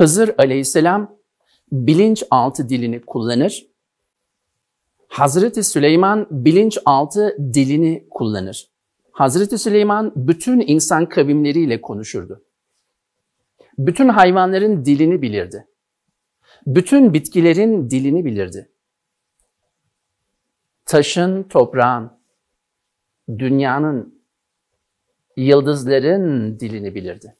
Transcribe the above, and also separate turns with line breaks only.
Hızır aleyhisselam bilinçaltı dilini kullanır. Hazreti Süleyman bilinçaltı dilini kullanır. Hazreti Süleyman bütün insan kavimleriyle konuşurdu. Bütün hayvanların dilini bilirdi. Bütün bitkilerin dilini bilirdi. Taşın, toprağın, dünyanın, yıldızların dilini bilirdi.